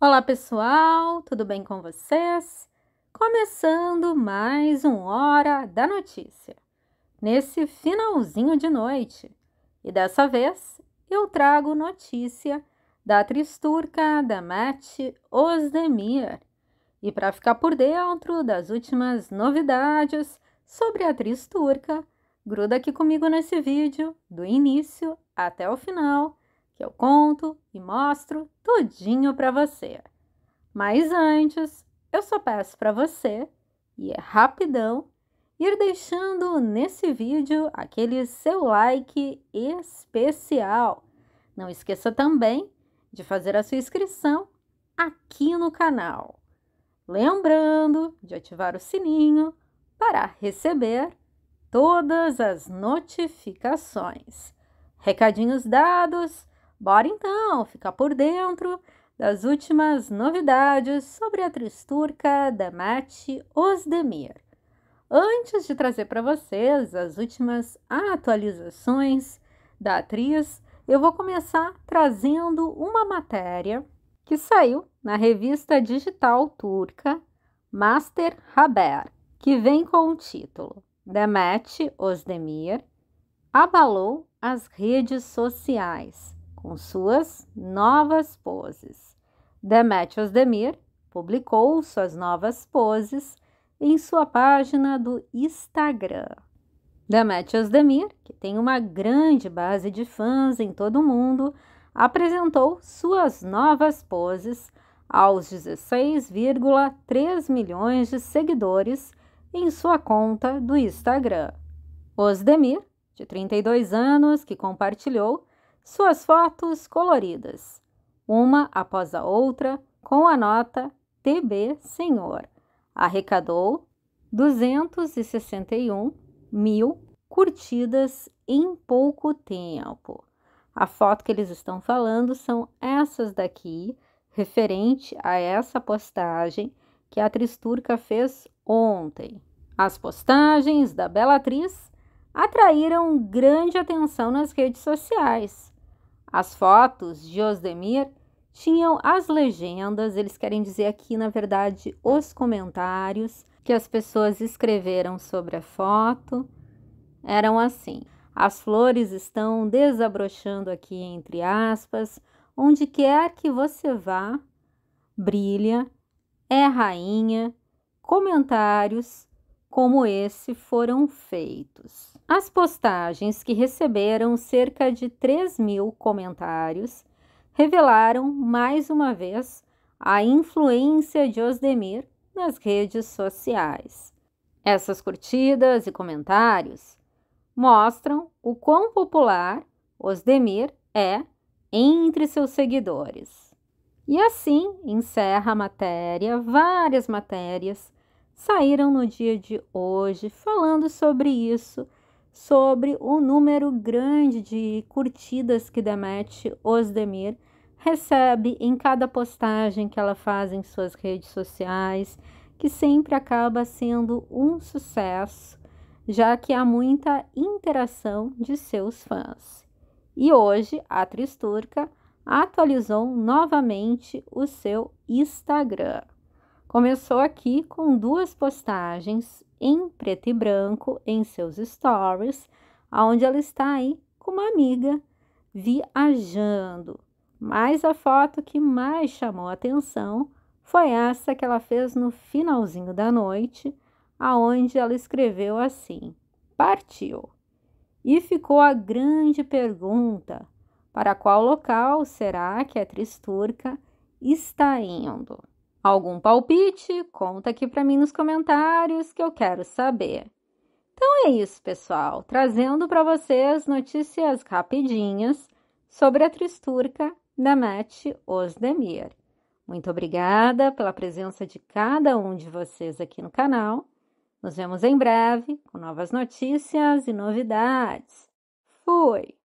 Olá, pessoal, tudo bem com vocês? Começando mais um Hora da Notícia, nesse finalzinho de noite. E dessa vez eu trago notícia da atriz turca Damat Özdemir. E para ficar por dentro das últimas novidades sobre a atriz turca, gruda aqui comigo nesse vídeo, do início até o final que eu conto e mostro tudinho para você. Mas antes, eu só peço para você, e é rapidão, ir deixando nesse vídeo aquele seu like especial. Não esqueça também de fazer a sua inscrição aqui no canal. Lembrando de ativar o sininho para receber todas as notificações. Recadinhos dados, Bora então ficar por dentro das últimas novidades sobre a atriz turca Damati Özdemir. Antes de trazer para vocês as últimas atualizações da atriz, eu vou começar trazendo uma matéria que saiu na revista digital turca Master Haber, que vem com o título Demet Özdemir abalou as redes sociais com suas novas poses. Demetrios Demir publicou suas novas poses em sua página do Instagram. Demetrios Demir, que tem uma grande base de fãs em todo o mundo, apresentou suas novas poses aos 16,3 milhões de seguidores em sua conta do Instagram. Demir, de 32 anos, que compartilhou suas fotos coloridas, uma após a outra, com a nota TB Senhor. Arrecadou 261 mil curtidas em pouco tempo. A foto que eles estão falando são essas daqui, referente a essa postagem que a atriz turca fez ontem. As postagens da Bela Atriz atraíram grande atenção nas redes sociais as fotos de Osdemir tinham as legendas, eles querem dizer aqui, na verdade, os comentários que as pessoas escreveram sobre a foto. Eram assim: as flores estão desabrochando aqui, entre aspas, onde quer que você vá, brilha, é rainha. Comentários como esse foram feitos. As postagens que receberam cerca de 3 mil comentários revelaram mais uma vez a influência de Osdemir nas redes sociais. Essas curtidas e comentários mostram o quão popular Osdemir é entre seus seguidores. E assim encerra a matéria. Várias matérias saíram no dia de hoje falando sobre isso sobre o número grande de curtidas que Demet Osdemir recebe em cada postagem que ela faz em suas redes sociais, que sempre acaba sendo um sucesso, já que há muita interação de seus fãs. E hoje a atriz turca atualizou novamente o seu Instagram. Começou aqui com duas postagens em preto e branco em seus stories, onde ela está aí com uma amiga viajando. Mas a foto que mais chamou a atenção foi essa que ela fez no finalzinho da noite, aonde ela escreveu assim: Partiu. E ficou a grande pergunta: para qual local será que a Tristurca está indo? Algum palpite? Conta aqui para mim nos comentários que eu quero saber. Então é isso, pessoal, trazendo para vocês notícias rapidinhas sobre a Tristurca da Matt Osdemir. Muito obrigada pela presença de cada um de vocês aqui no canal. Nos vemos em breve com novas notícias e novidades. Fui!